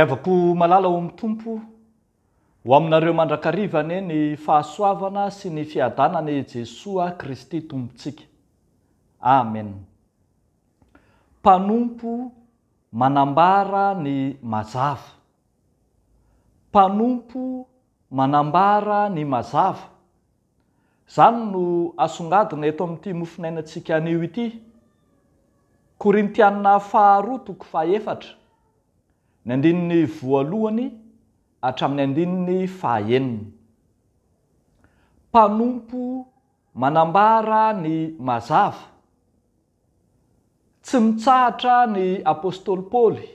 ravako malala ao amn'ny tompo ho aminareo mandrakarivane ny fahasoavana sy ny fiadanane jesos a kristy tompotsika amen mpanompo manambara ny mazava mpanompo manambara ny mazava zany no asongadina eto am'ity mofinainatsika anio ity korintianna faharotoko faefatra ny andininy voalohany atramin'ny andini ny fahaeniny mpanompo manambara ny mazava tsy mitsahatra ny apôstôly paoly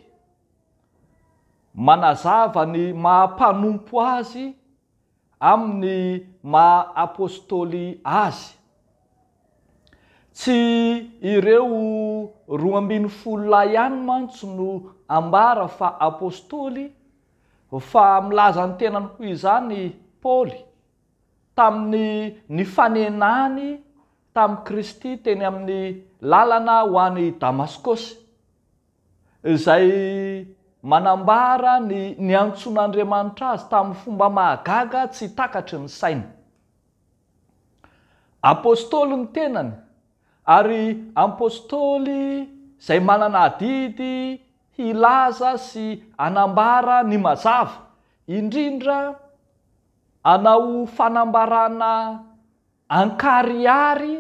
manazava ny mahampanompo azy amin'ny maha apôstôly azy tsy ireo roa ambin'ny folo lay ihany mantso no ambara fa apôstôly fa milazany tenany hoy izany paoly tamin'ny ny fanenany tamin'y kristy teny amin'ny lalana ho any damaskosy zay manambara ny ny antson'andriamanitra azy tamin'ny fomba mahagaga tsy takatry ny saina apôstôly ny tenany ary ampostôly zay manana adidy hilaza sy anambara ny mazava indrindra anao fanambarana ankarihary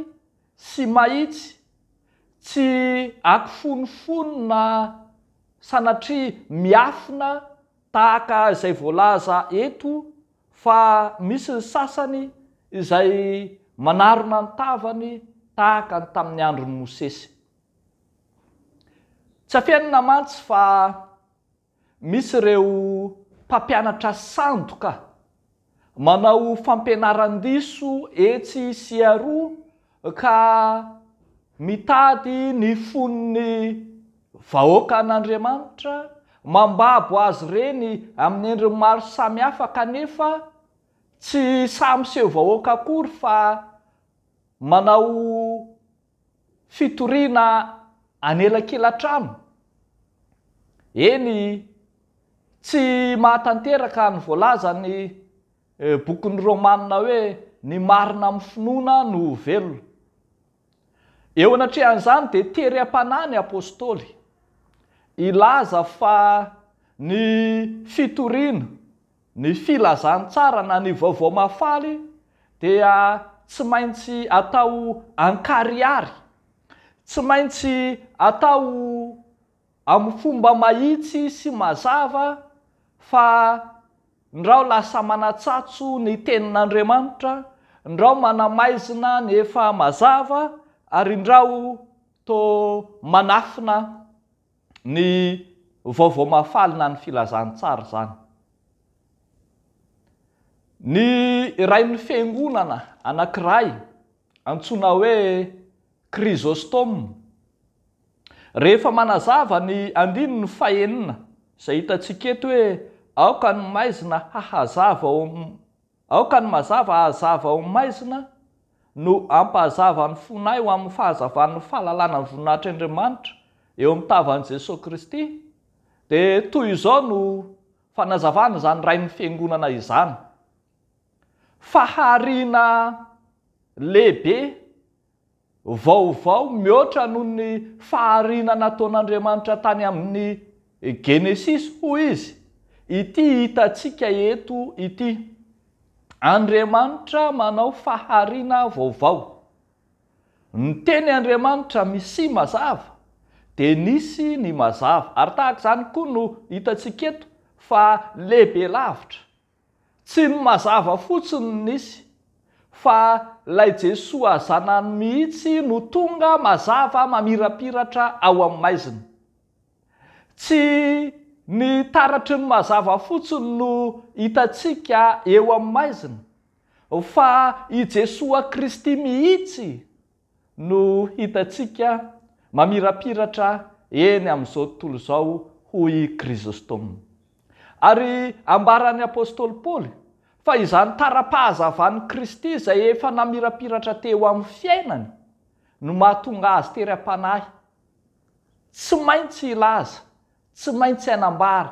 sy maitsy tsy akifonofonona sanatria miafina tahaka izay voalaza eto fa misy ny sasany izay manarona ntavany tahaka ny tamin'ny androny mosesy tsy afiana na mantsy fa misy reo mpampianatra sandoka manao fampianaran-diso etsy sy aroa ka mitady ny fonony vahoaka an'andriamanitra mambabo azy ireny amin'ny endrin maro samy hafakanefa tsy samy seo vahoaka akory fa manao fitoriana anelakelatrano eny tsy mahatanteraka ny voalaza ny e, bokyn'ny romana hoe ny marina ami'ny finoana no velona eo anatrian'izany de tery am-pana ny apôstôly ilaza fa ny fitorina ny filazan tsara na ny vaovao maafaly dia tsy maintsy atao ankariary tsy maintsy atao amin'ny fomba mahitsy sy mazava fa ndrao lasa manatsatso ny tenin'andriamanitra ndrao manamaizina ny efa mazava ary ndrao to manafina ny vaovao maafalina ny filazantsara zany ny rayn'ny fingonana anankiray antsoina hoe krisostoe rehefa manazava ny andino ny fahenina zay hitatsikety hoe aokany maizina hahazava o aokany mazava hahazava eo am'y maizina no ampahazava n'ny fonay o amin'ny fahazavanny fahalalana ny voninahitra andriamanitra eo am'ny tavan' jesosy kristy di toy izao no fanazavana zany rainy fiangonana izany faharina lehibe vaovao mihoatra noho ny faharina nataon'andriamanitra tany amin'ny genesis ho izy ity hitatsika eto ity andriamanitra manao faharina vaovao ny teny andriamanitra misy mazava de nisy ny mazava ary tahak'izany koa no hitatsika eto fa lehibe lavitra tsy ny mazava fotsiny nisy fa lay jesoa zanany mihitsy no tonga mazava mamirapiratra ao ami'y maizina tsy ny taratry ny mazava fotsiny no hitatsika eo ami'y maizina fa i jesoa kristy mihitsy no hitatsika mamirapiratra eny amn'izao tontolo izao hoi krisostom ary ambaran'ny apôstôly paly fa izany tara-pahazavany kristy zay efa namirapiratra teo amin'ny fiainany no mahatonga azy tery am-panahy tsy maintsy ilaza tsy maintsy anambara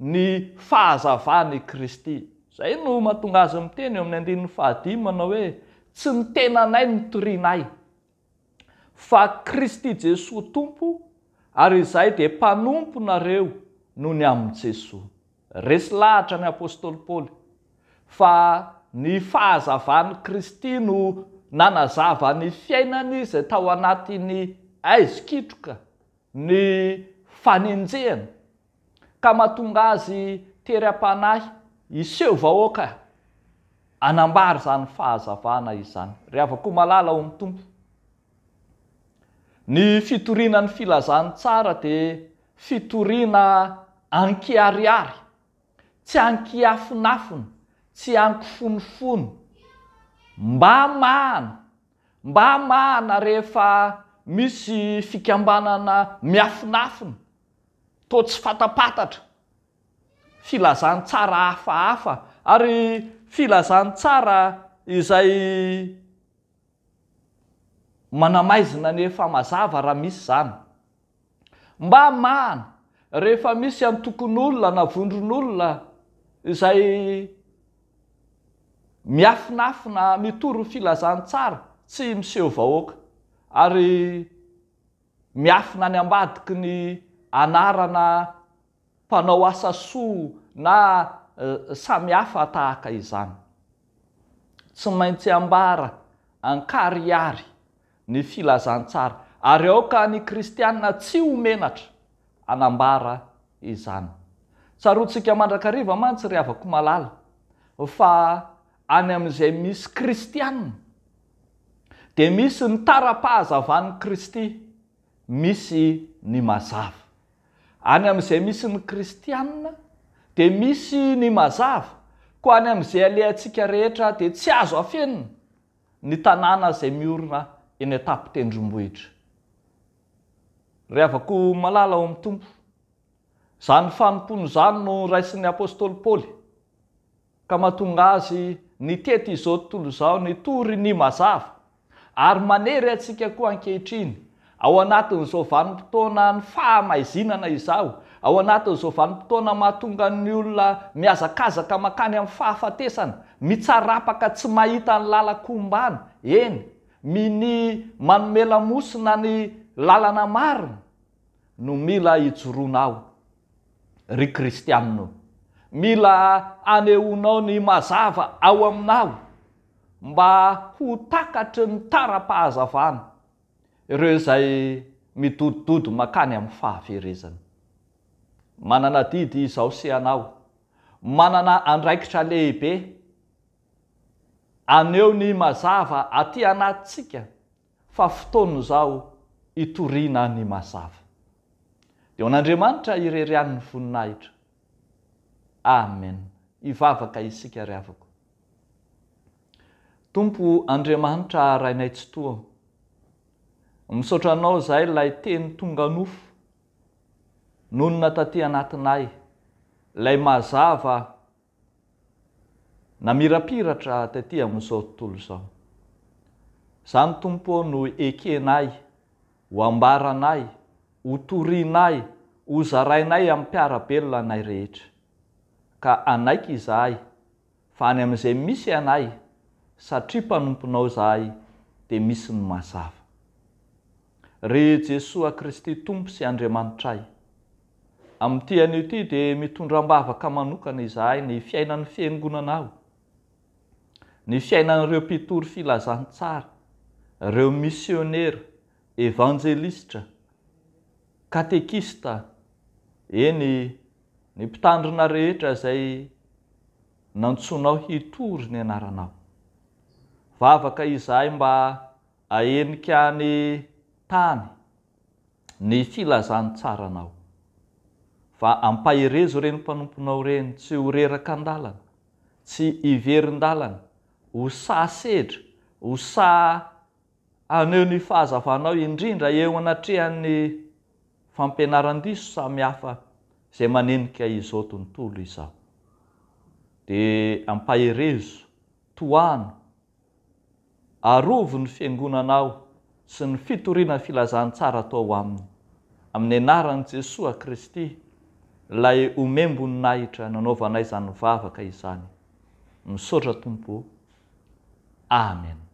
ny fahazavany kristy zay no mahatonga azy am teny eo ami'ny andinny fahaimana hoe tsy nitenanay notorianay fa kristy jesosa tompo ary izay de mpanomponareo noho ny amin'n' jesosy resy lahatra ny apôstôly paoly fa ny fahazavany kristy no nanazava ny fiainany izy atao anatiny aizi kitroka ny fanenjehana ka matonga azy tery am-panahy iseho vahoaka anambary zany fahazavana izany re avako malala ao am'ny tompo ny fitorinany filazan tsara de fitorina ankiariary tsy ankiafinafiny tsy aniko fonofono mba mahana mba mahana rehefa misy fikambanana miafinafina to tsy fatapatatra filazantsara hafahafa ary filazantsara izay manamaizina neefa mazava raha misy zany mba mahana rehefa misy antokon' olona na vondron'olona izay miafinafina mitoro filazantsara tsy miseho vahoaka ary miafina ny ambadiky ny anarana mpanao asa soa na eh, samihafa atahaka izany tsy maintsy ambara ankariary ny filazantsara ary aoka ny kristianina tsy homenatra anambara izany tsarotsika mandrakariva mantsy ry avako malala fa any am'izay misy kristianna de misy ny tara-pahazavan'ny kristy misy ny mazava any am'izay misy ny kristianna de misy ny mazava ko any am'izay aleantsika rehetra de tsy azo afenina ny tanàna zay miorona inytapo tendrombohitra re avako malala ao am'ny tompo zany fanompono izany no rai syn'ny apôstôly paoly ka mahatonga azy ny tety izao tontolo izao ny tory ny mazava ary manery atsika koa ankehitriny ao anatiny zoavanimpotoana ny fahamaizinana izao ao anatiny zoavanimpotoana mahatonga ny olona miazakazaka mankany amin'ny fahafatesana mitsarapaka tsy mahita ny lalakombana eny miny manomela mosina ny lalana marina no mila ijoroana ao ry kristianno mila aneonao ny mazava ao aminao mba ho takatry ny tara-pahazavana ireo zay midodododo makany amin'ny fahaferezana manana didy izao sy anao manana andraikitra lehibe aneo ny mazava atyanatsika fa fotona izao itoriana ny mazava de o an'andriamanitra ireryan' ny voninahitra amen ivavaka isika ry avako tompo andriamanitra rainay tsy toa misaotranao zay lay teny tonga nofo nonona taty anatinay lay mazava namirapiratra taty amizao tontolo zao zany tompo ao no ekenay ho ambaranay ho torinay hozarainay am'y piarabelona nay rehetra ka anaiky izahay fa any amin'izay misy anay satria mpanomponao zahay de misy ny mazava ry jesosy a kristy tompo sy andriamanitra ay ami'ityanio ty de mitondra m-baavaka manokana izahay ny fiainan'ny fiangonana aho ny fiainan'ireo mpitory filazantsara reo missionera evanjelisitra katekista eny ny mpitandrona rehetra zay nantsonao hitory ny anaranao vavaka izahay mba aenikany tany ny filazany tsaranao fa ampaherezo reny mpanomponao reny tsy horeraka n-dalana tsy iverin-dalana ho sa setra ho sa aneo ny fahazavanao indrindra eo anatrehan'ny fampinaran-diso samy hafa zay manenika izao tontolo izao de ampaherezo toano arovo ny fiangonanao sy ny fitorinany filazantsara atao o aminy amin'ny anaran' jesosy kristy lay omembony nahitra nanaovanay zany vavaka izany misaotra tompo amen